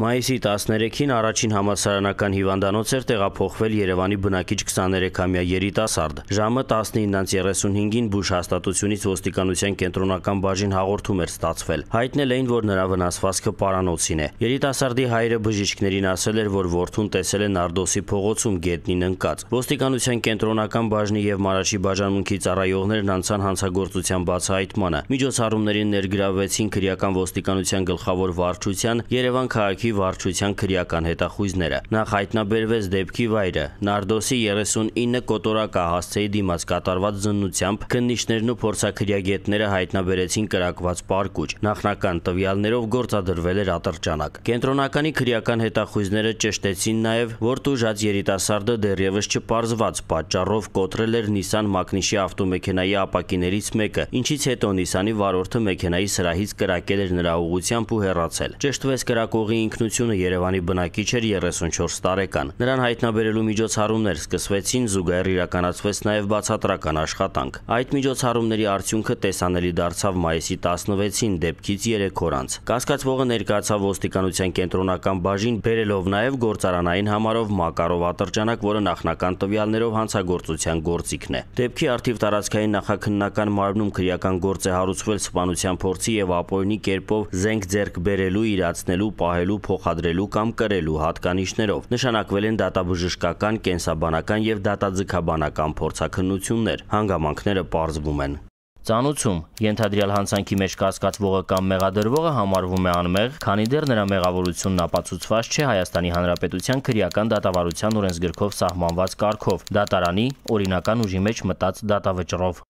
Մայիսի 13-ին առաջին համասարանական հիվանդանոց էր տեղափոխվել Երևանի բնակիչ 23-ամյա երիտասարդ։ Ժամը 19:35-ին Բուշ հաստատությունից ոստիկանության կենտրոնական բաժին հաղորդում էր ստացվել։ Հայտնել էին, որ նրա վնասվածքը պարանոցին է։ Երիտասարդի հայրը բժիշկներին ասել էր, որ որդուն տեսել է Նարդոսի փողոցում գետնին ընկած։ Ոստիկանության կենտրոնական բաժնի եւ Մարաշի բաժանմունքի ծառայողներն անցան հանցագործության բացահայտմանը։ Միջոցառումներին ներգրավվեցին քրեական ոստիկանության գլխավոր վարչության Երևան քաղաքի դեպքի վարչության քրեական հետախույզները։ Նախ հայտնաբերվեց դեպքի վայրը։ Նարդոսի 39 կոտորակա հասցեի դիմաց կատարված զննությամբ քննիչներն ու փորձակրիագետները հայտնաբերեցին կրակված պարկուճ։ Նախնական տվյալներով գործադրվել էր ատրճանակ։ Կենտրոնականի քրեական հետախույզները ճշտեցին նաև, որ տուժած երիտասարդը դեռևս չպարզված պատճառով կոտրել էր Nissan Magnish-ի ավտոմեքենայի ապակիներից մեկը, ինչից հետո Nissan-ի վարորդը մեքենայի սրահից կրակել էր նրա ուղությամբ ու հեռացել։ Ճշտվեց կրակողի ինքն ինքնությունը Երևանի բնակիչ էր 34 տարեկան։ Նրան հայտնաբերելու միջոցառումներ սկսվեցին, զուգահեռ իրականացվեց նաև բացատրական աշխատանք։ Այդ միջոցառումների արդյունքը տեսանելի դարձավ մայիսի 16-ին դեպքից 3 օր անց։ Կասկածվողը ներկայացավ ոստիկանության կենտրոնական բաժին, բերելով նաև գործարանային համարով Մակարով ատրճանակ, որը նախնական տվյալներով հանցագործության գործիքն է։ Դեպքի արդիվ տարածքային նախաքննական մարմնում քրեական գործ է հարուցվել սպանության փորձի եւ ապօրինի կերպով զենք ձեռք բերելու, իրացնելու, պահելու, փոխադրելու կամ կրելու հատկանիշներով։ Նշանակվել են դատաբժշկական, կենսաբանական եւ դատաձգաբանական փորձակնություններ։ Հանգամանքները պարզվում են։ Ծանուցում ենթադրյալ հանցանքի մեջ կասկածվողը կամ մեղադրվողը համարվում է անմեղ, քանի դեռ նրա մեղավորությունն ապացուցված չէ Հայաստանի Հանրապետության քրեական դատավարության օրենսգրքով սահմանված կարգով՝ դատարանի օրինական ուժի մեջ մտած դատավճռով։